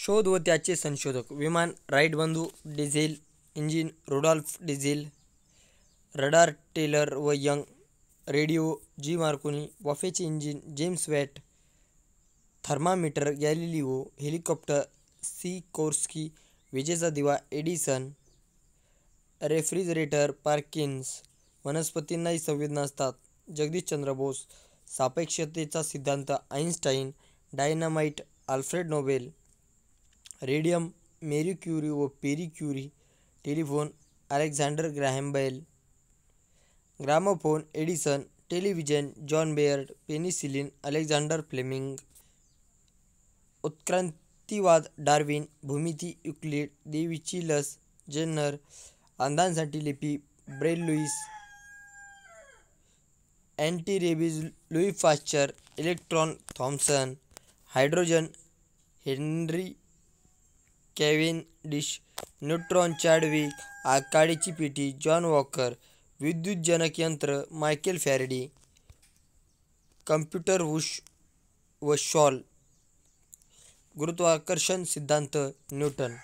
शोध व त्याचे संशोधक विमान बंधू diesel engine Rudolf Diesel radar Taylor व यंग रेडिओ जी मार्कोनी वाफेचे engine James Watt thermometer Galileo helicopter Sikorsky विजेचा दिवा एडिसन रेफ्रिजरेटर पार्किन्स वनस्पतींनाही संवेदना असतात जगदीशचंद्र बोस सापेक्षतेचा सिद्धांत Einstein dynamite Alfred Nobel radium Mary Curie व Pierre Curie telephone Alexander Graham Bell gramophone Edison television John Baird penicillin Alexander Fleming उत्क्रांतीवाद Darwin भूमिती Euclid देवीची लस जेन्नर अंधांसाठी लिपी Braille Louis anti rabies Louis Pasteur electron Thomson hydrogen Henry Cavendish, neutron Chadwick आकाडीची पिटी John Walker विद्युतजनक यंत्र मायकेल फॅरेडी कम्प्युटर वुश व शॉल गुरुत्वाकर्षण सिद्धांत न्यूटन